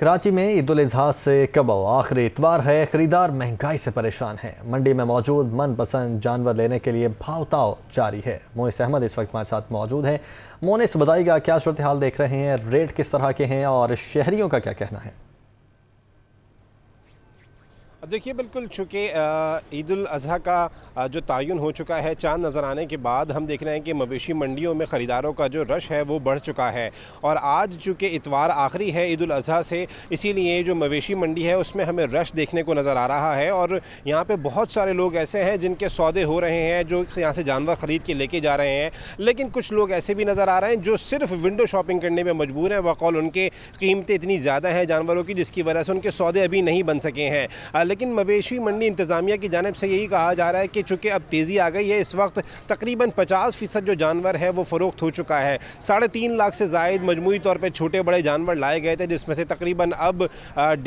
कराची में ईद उजहा से कब आखिरी इतवार है खरीदार महंगाई से परेशान है मंडी में मौजूद मनपसंद जानवर लेने के लिए भावताव जारी है मोनिस अहमद इस वक्त हमारे साथ मौजूद हैं से बताइएगा क्या सूरत हाल देख रहे हैं रेट किस तरह के हैं और शहरियों का क्या कहना है अब देखिए बिल्कुल चूँकि ईद अजी का जो तयन हो चुका है चांद नज़र आने के बाद हम देख रहे हैं कि मवेशी मंडियों में ख़रीदारों का जो रश है वो बढ़ चुका है और आज चूँकि इतवार आखिरी है ईद अजी से इसीलिए जो मवेशी मंडी है उसमें हमें रश देखने को नज़र आ रहा है और यहाँ पर बहुत सारे लोग ऐसे हैं जिनके सौदे हो रहे हैं जो यहाँ से जानवर ख़रीद के लेके जा रहे हैं लेकिन कुछ लोग ऐसे भी नज़र आ रहे हैं जो सिर्फ विंडो शॉपिंग करने में मजबूर हैं बकौल उनके कीमतें इतनी ज़्यादा हैं जानवरों की जिसकी वजह से उनके सौदे अभी नहीं बन सके हैं लेकिन मवेशी मंडी इंतज़ामिया की जानब से यही कहा जा रहा है कि चूँकि अब तेज़ी आ गई है इस वक्त तकरीबन पचास फ़ीसद जो जानवर है वो फ़रोख्त हो चुका है साढ़े तीन लाख से जायद मजमू तौर पर छोटे बड़े जानवर लाए गए थे जिसमें से तकरीबन अब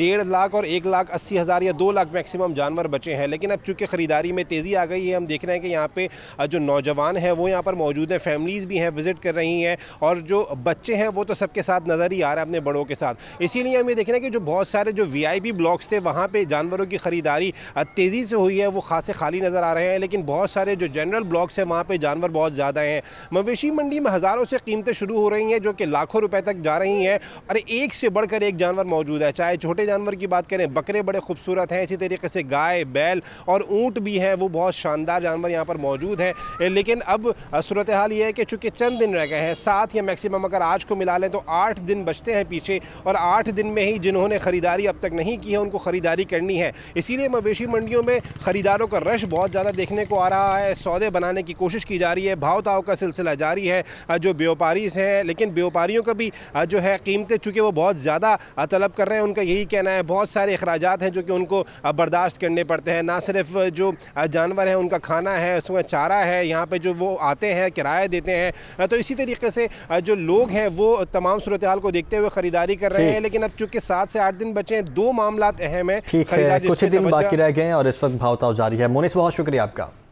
डेढ़ लाख और एक लाख अस्सी हज़ार या दो लाख मैक्सिमम जानवर बचे हैं लेकिन अब चूँकि ख़रीदारी में तेज़ी आ गई है हम देख रहे हैं कि यहाँ पर जो नौजवान हैं वो यहाँ पर मौजूद हैं फैमिलीज़ भी हैं विज़िट कर रही हैं और जो बच्चे हैं वो तो सबके साथ नज़र ही आ रहा है अपने बड़ों के साथ इसीलिए हम ये देख रहे हैं कि जो बहुत सारे जो वी आई ब्लॉक्स थे वहाँ पर जानवरों की की ख़रीदारी तेज़ी से हुई है वो खासे खाली नज़र आ रहे हैं लेकिन बहुत सारे जो जनरल ब्लॉक्स हैं वहाँ पर जानवर बहुत ज़्यादा हैं मवेशी मंडी में हज़ारों से कीमतें शुरू हो रही हैं जो कि लाखों रुपये तक जा रही हैं और एक से बढ़कर एक जानवर मौजूद है चाहे छोटे जानवर की बात करें बकरे बड़े खूबसूरत हैं इसी तरीके से गाय बैल और ऊँट भी हैं वो बहुत शानदार जानवर यहाँ पर मौजूद हैं लेकिन अब सूरत हाल ये है कि चूँकि चंद दिन रह गए हैं सात या मैक्सिमम अगर आज को मिला लें तो आठ दिन बचते हैं पीछे और आठ दिन में ही जिन्होंने ख़रीदारी अब तक नहीं की है उनको ख़रीदारी करनी है इसीलिए मवेशी मंडियों में ख़रीदारों का रश बहुत ज़्यादा देखने को आ रहा है सौदे बनाने की कोशिश की जा रही है भाव ताव का सिलसिला जारी है जो व्यापारी हैं लेकिन व्यापारियों का भी जो है कीमतें चूँकि वो बहुत ज़्यादा तलब कर रहे हैं उनका यही कहना है बहुत सारे अखराज हैं जो कि उनको बर्दाश्त करने पड़ते हैं ना सिर्फ जो जानवर हैं उनका खाना है उसमें चारा है यहाँ पर जो वो आते हैं किराया देते हैं तो इसी तरीके से जो लोग हैं वो तमाम सूरत हाल को देखते हुए ख़रीदारी कर रहे हैं लेकिन अब चूँकि सात से आठ दिन बचे हैं दो मामला अहम है खरीदारी कुछ दिन बाकी रह गए हैं और इस वक्त भावताव जारी है मोनिस बहुत शुक्रिया आपका